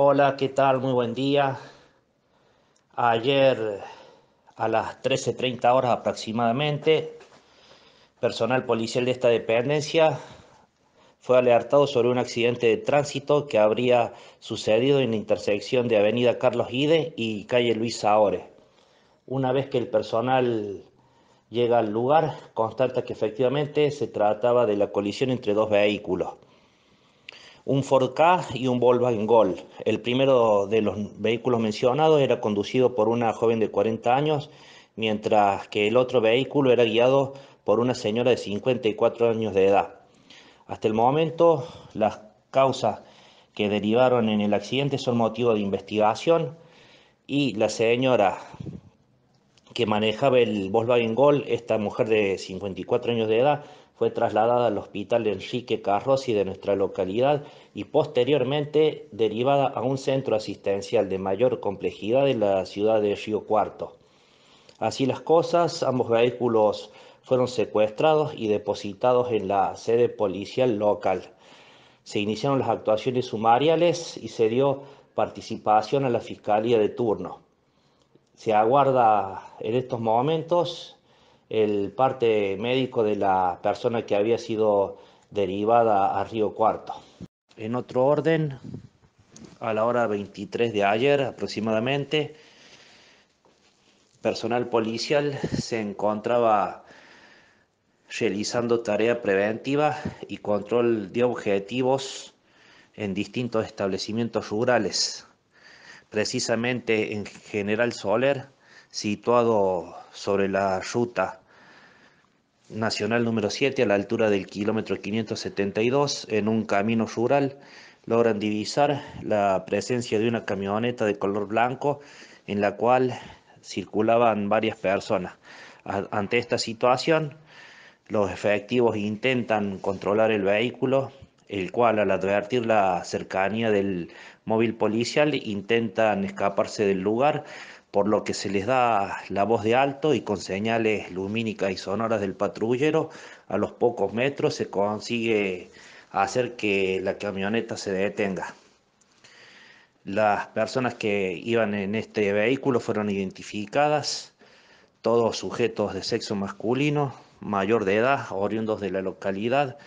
Hola, ¿qué tal? Muy buen día. Ayer a las 13.30 horas aproximadamente, personal policial de esta dependencia fue alertado sobre un accidente de tránsito que habría sucedido en la intersección de Avenida Carlos Ide y calle Luis Saore. Una vez que el personal llega al lugar, constata que efectivamente se trataba de la colisión entre dos vehículos un Ford K y un Volkswagen Gol. El primero de los vehículos mencionados era conducido por una joven de 40 años, mientras que el otro vehículo era guiado por una señora de 54 años de edad. Hasta el momento, las causas que derivaron en el accidente son motivo de investigación y la señora que manejaba el Volkswagen Gol, esta mujer de 54 años de edad, fue trasladada al hospital Enrique Carrossi de nuestra localidad y posteriormente derivada a un centro asistencial de mayor complejidad en la ciudad de Río Cuarto. Así las cosas, ambos vehículos fueron secuestrados y depositados en la sede policial local. Se iniciaron las actuaciones sumariales y se dio participación a la Fiscalía de turno se aguarda en estos momentos el parte médico de la persona que había sido derivada a Río Cuarto. En otro orden, a la hora 23 de ayer aproximadamente, personal policial se encontraba realizando tarea preventiva y control de objetivos en distintos establecimientos rurales precisamente en General Soler, situado sobre la ruta nacional número 7 a la altura del kilómetro 572 en un camino rural, logran divisar la presencia de una camioneta de color blanco en la cual circulaban varias personas. Ante esta situación, los efectivos intentan controlar el vehículo el cual al advertir la cercanía del móvil policial intentan escaparse del lugar, por lo que se les da la voz de alto y con señales lumínicas y sonoras del patrullero, a los pocos metros se consigue hacer que la camioneta se detenga. Las personas que iban en este vehículo fueron identificadas, todos sujetos de sexo masculino, mayor de edad, oriundos de la localidad,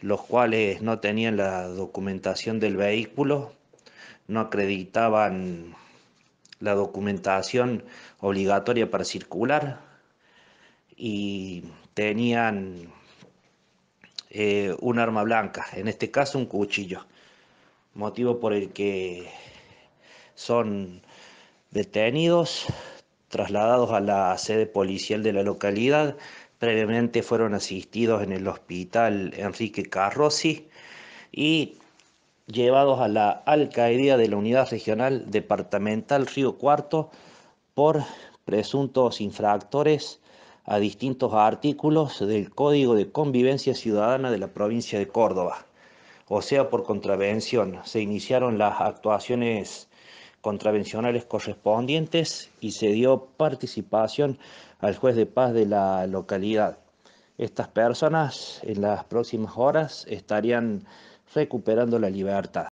los cuales no tenían la documentación del vehículo, no acreditaban la documentación obligatoria para circular y tenían eh, un arma blanca, en este caso un cuchillo, motivo por el que son detenidos, trasladados a la sede policial de la localidad Previamente fueron asistidos en el hospital Enrique Carrossi y llevados a la alcaldía de la Unidad Regional Departamental Río Cuarto por presuntos infractores a distintos artículos del Código de Convivencia Ciudadana de la provincia de Córdoba. O sea, por contravención, se iniciaron las actuaciones contravencionales correspondientes y se dio participación al juez de paz de la localidad. Estas personas en las próximas horas estarían recuperando la libertad.